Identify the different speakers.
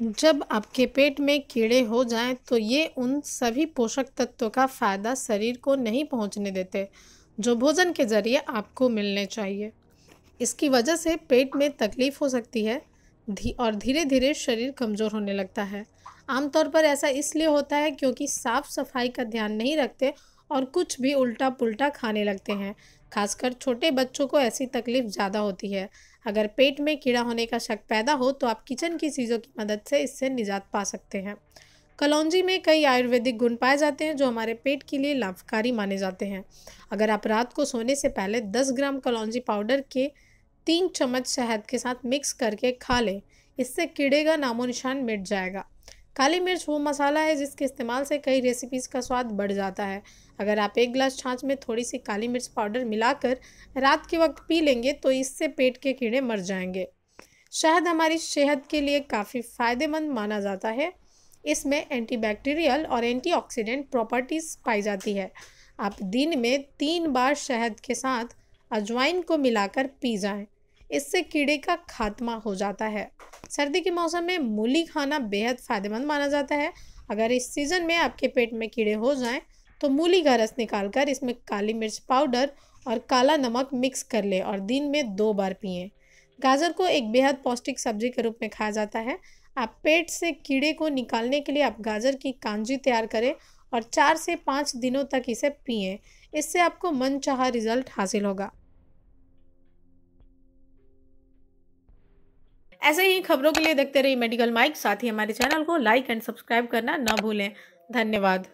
Speaker 1: जब आपके पेट में कीड़े हो जाएं तो ये उन सभी पोषक तत्वों का फ़ायदा शरीर को नहीं पहुंचने देते जो भोजन के ज़रिए आपको मिलने चाहिए इसकी वजह से पेट में तकलीफ़ हो सकती है धी और धीरे धीरे शरीर कमज़ोर होने लगता है आमतौर पर ऐसा इसलिए होता है क्योंकि साफ़ सफाई का ध्यान नहीं रखते और कुछ भी उल्टा पुल्टा खाने लगते हैं खासकर छोटे बच्चों को ऐसी तकलीफ़ ज़्यादा होती है अगर पेट में कीड़ा होने का शक पैदा हो तो आप किचन की चीज़ों की मदद से इससे निजात पा सकते हैं कलौंजी में कई आयुर्वेदिक गुण पाए जाते हैं जो हमारे पेट के लिए लाभकारी माने जाते हैं अगर आप रात को सोने से पहले 10 ग्राम कलौंजी पाउडर के तीन चम्मच शहद के साथ मिक्स करके खा लें इससे कीड़े का नामो निशान मिट जाएगा काली मिर्च वो मसाला है जिसके इस्तेमाल से कई रेसिपीज़ का स्वाद बढ़ जाता है अगर आप एक गिलास छाछ में थोड़ी सी काली मिर्च पाउडर मिलाकर रात के वक्त पी लेंगे तो इससे पेट के कीड़े मर जाएंगे शहद हमारी सेहत के लिए काफ़ी फ़ायदेमंद माना जाता है इसमें एंटीबैक्टीरियल और एंटीऑक्सीडेंट प्रॉपर्टीज़ पाई जाती है आप दिन में तीन बार शहद के साथ अजवाइन को मिलाकर पी जाएं। इससे कीड़े का खात्मा हो जाता है सर्दी के मौसम में मूली खाना बेहद फ़ायदेमंद माना जाता है अगर इस सीज़न में आपके पेट में कीड़े हो जाएं तो मूली का रस निकाल कर इसमें काली मिर्च पाउडर और काला नमक मिक्स कर लें और दिन में दो बार पिए गाजर को एक बेहद पौष्टिक सब्जी के रूप में खाया जाता है आप पेट से कीड़े को निकालने के लिए आप गाजर की कांजी तैयार करें और चार से पाँच दिनों तक इसे पिए इससे आपको मन चाह रिजल्ट हासिल होगा ऐसे ही खबरों के लिए देखते रहिए मेडिकल माइक साथ ही हमारे चैनल को लाइक एंड सब्सक्राइब करना ना भूलें धन्यवाद